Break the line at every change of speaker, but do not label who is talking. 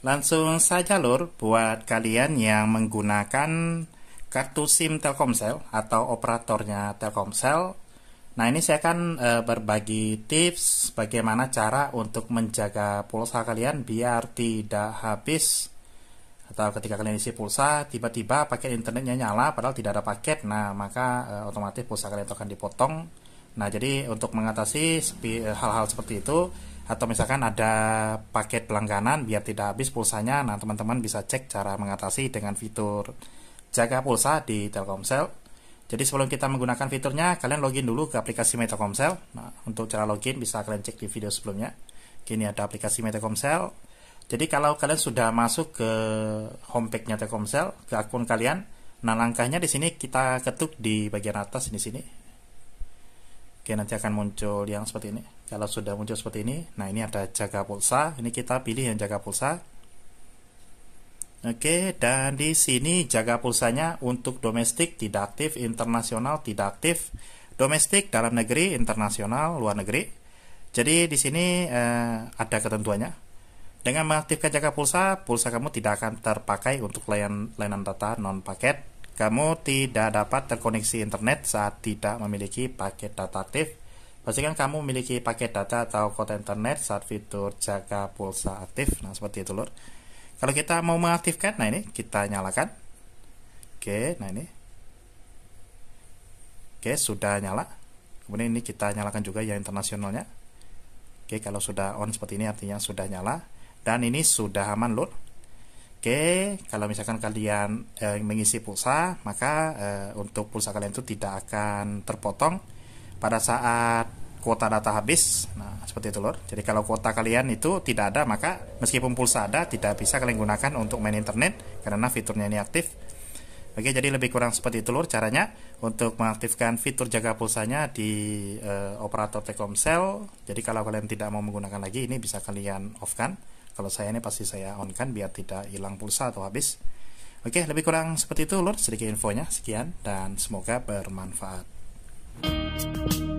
Langsung saja lur buat kalian yang menggunakan kartu SIM Telkomsel atau operatornya Telkomsel. Nah, ini saya akan e, berbagi tips bagaimana cara untuk menjaga pulsa kalian biar tidak habis atau ketika kalian isi pulsa tiba-tiba paket internetnya nyala padahal tidak ada paket. Nah, maka e, otomatis pulsa kalian itu akan dipotong. Nah, jadi untuk mengatasi eh, hal-hal seperti itu atau misalkan ada paket pelangganan biar tidak habis pulsanya nah teman-teman bisa cek cara mengatasi dengan fitur jaga pulsa di Telkomsel jadi sebelum kita menggunakan fiturnya kalian login dulu ke aplikasi Telkomsel nah untuk cara login bisa kalian cek di video sebelumnya kini ada aplikasi Telkomsel jadi kalau kalian sudah masuk ke homepage-nya Telkomsel ke akun kalian nah langkahnya di sini kita ketuk di bagian atas di sini Oke, nanti akan muncul yang seperti ini. Kalau sudah muncul seperti ini, nah ini ada jaga pulsa. Ini kita pilih yang jaga pulsa. Oke, dan di sini jaga pulsanya untuk domestik tidak aktif, internasional tidak aktif, domestik dalam negeri, internasional luar negeri. Jadi di sini eh, ada ketentuannya. Dengan mengaktifkan jaga pulsa, pulsa kamu tidak akan terpakai untuk layan, layanan data non paket kamu tidak dapat terkoneksi internet saat tidak memiliki paket data aktif. Pastikan kamu memiliki paket data atau kuota internet saat fitur jaga pulsa aktif. Nah, seperti itu, Lur. Kalau kita mau mengaktifkan, nah ini kita nyalakan. Oke, nah ini. Oke, sudah nyala. Kemudian ini kita nyalakan juga yang internasionalnya. Oke, kalau sudah on seperti ini artinya sudah nyala. Dan ini sudah aman, Lur. Oke, kalau misalkan kalian e, mengisi pulsa, maka e, untuk pulsa kalian itu tidak akan terpotong pada saat kuota data habis. Nah, seperti itu lor. Jadi kalau kuota kalian itu tidak ada, maka meskipun pulsa ada, tidak bisa kalian gunakan untuk main internet karena fiturnya ini aktif. Oke, jadi lebih kurang seperti itu lor caranya untuk mengaktifkan fitur jaga pulsanya di e, operator Telkomsel. Jadi kalau kalian tidak mau menggunakan lagi, ini bisa kalian off kan kalau saya ini pasti saya on kan biar tidak hilang pulsa atau habis oke lebih kurang seperti itu lur sedikit infonya sekian dan semoga bermanfaat Thank you